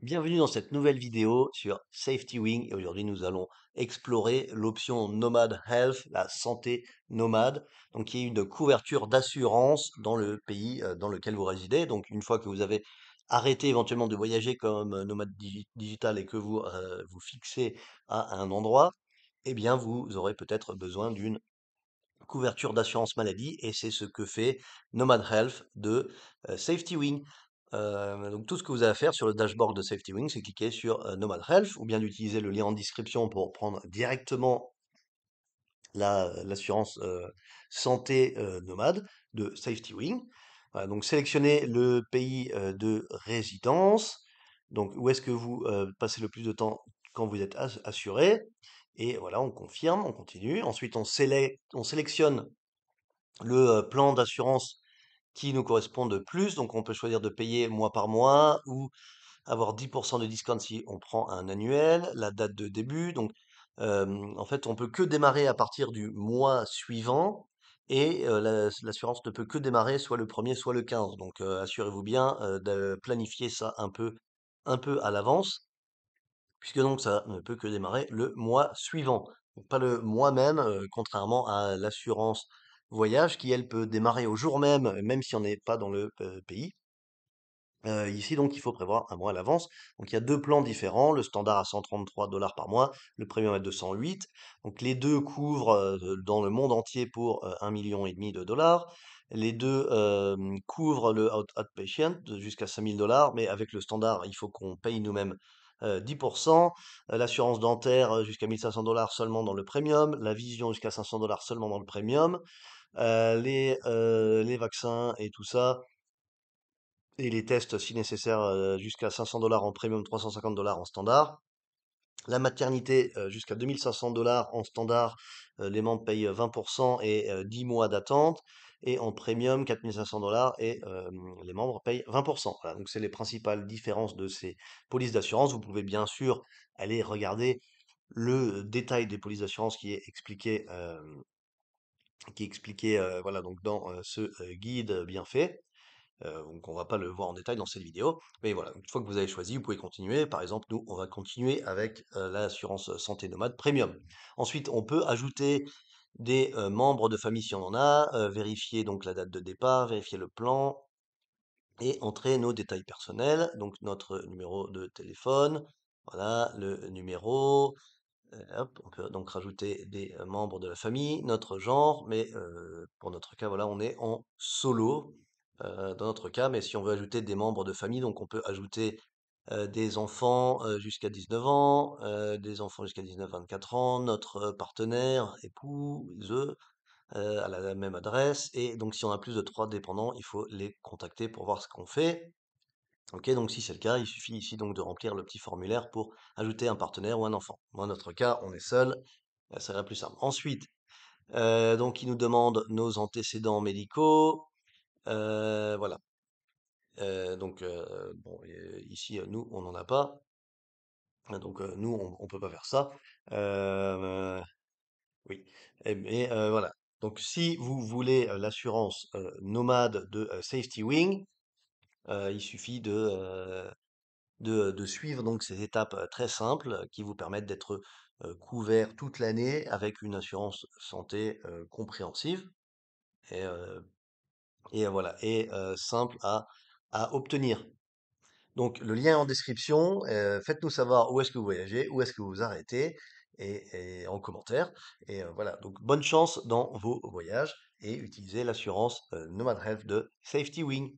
Bienvenue dans cette nouvelle vidéo sur Safety Wing et aujourd'hui nous allons explorer l'option Nomad Health, la santé nomade, donc qui est une couverture d'assurance dans le pays euh, dans lequel vous résidez. Donc une fois que vous avez arrêté éventuellement de voyager comme euh, nomade digital et que vous euh, vous fixez à un endroit, eh bien vous aurez peut-être besoin d'une couverture d'assurance maladie et c'est ce que fait Nomad Health de Safety Wing donc tout ce que vous avez à faire sur le dashboard de Safety Wing, c'est cliquer sur Nomad Health ou bien d'utiliser le lien en description pour prendre directement l'assurance la, l'assurance santé nomade de Safety Wing. donc sélectionnez le pays de résidence, donc où est-ce que vous passez le plus de temps quand vous êtes assuré. Et voilà, on confirme, on continue. Ensuite, on, on sélectionne le plan d'assurance qui nous correspondent plus. Donc on peut choisir de payer mois par mois ou avoir 10% de discount si on prend un annuel, la date de début. Donc en fait, on peut que démarrer à partir du mois suivant et l'assurance ne peut que démarrer soit le 1er, soit le 15. Donc assurez-vous bien de planifier ça un peu, un peu à l'avance, puisque donc ça ne peut que démarrer le mois suivant, pas le mois même, contrairement à l'assurance voyage qui, elle, peut démarrer au jour même, euh, même si on n'est pas dans le euh, pays. ici, donc, il faut prévoir un mois à l'avance. Donc, il y a deux plans différents, le standard à 133 dollars par mois, le premium à 208. Donc, les deux couvrent dans le monde entier pour 1,5 million de dollars. Les deux couvrent le out outpatient jusqu'à 5000 dollars, mais avec le standard, il faut qu'on paye nous-mêmes 10%, l'assurance dentaire jusqu'à 1500 dollars seulement dans le premium, la vision jusqu'à 500 dollars seulement dans le premium, euh, les, euh, les vaccins et tout ça, et les tests si nécessaire euh, jusqu'à 500 dollars en premium, 350 dollars en standard. La maternité jusqu'à 2500 dollars en standard, les membres payent 20% et 10 mois d'attente. Et en premium, 4500 dollars et les membres payent 20%. donc c'est les principales différences de ces polices d'assurance. Vous pouvez bien sûr aller regarder le détail des polices d'assurance qui est expliqué qui est expliqué voilà donc dans ce guide bien fait. donc on va pas le voir en détail dans cette vidéo, mais voilà, une fois que vous avez choisi, vous pouvez continuer. Par exemple, nous on va continuer avec l'assurance santé nomade premium. Ensuite, on peut ajouter des membres de famille si on en a, vérifier donc la date de départ, vérifier le plan et entrer nos détails personnels, donc notre numéro de téléphone, voilà le numéro, euh, on peut donc rajouter des euh, membres de la famille, notre genre, mais euh, pour notre cas, voilà, on est en solo dans notre cas, mais si on veut ajouter des membres de famille, donc on peut ajouter des enfants jusqu'à 19 ans, des enfants jusqu'à 19-24 ans, notre partenaire, époux, eux, à la même adresse. Et donc si on a plus de trois dépendants, il faut les contacter pour voir ce qu'on fait. Ok, donc si c'est le cas, il suffit ici donc de remplir le petit formulaire pour ajouter un partenaire ou un enfant. Dans notre cas, on est seul, bah, ça serait plus simple. Ensuite, euh, donc il nous demande nos antécédents médicaux. Euh, voilà. Euh, donc bon, ici, nous, on n'en a pas. Ah, donc nous, on ne peut pas faire ça. oui. Eh mais voilà. Donc si vous voulez l'assurance nomade de Safety Wing, euh, il suffit euh, de, de, suivre donc ces étapes euh, très simples qui vous permettent d'être couvert toute l'année avec une assurance santé compréhensive et, voilà et simple à, obtenir. Donc le lien est en description, faites-nous savoir où est-ce que vous voyagez, où est-ce que vous arrêtez et, en commentaire. Et voilà, donc bonne chance dans vos voyages et utilisez l'assurance Nomad Health de Safety Wing.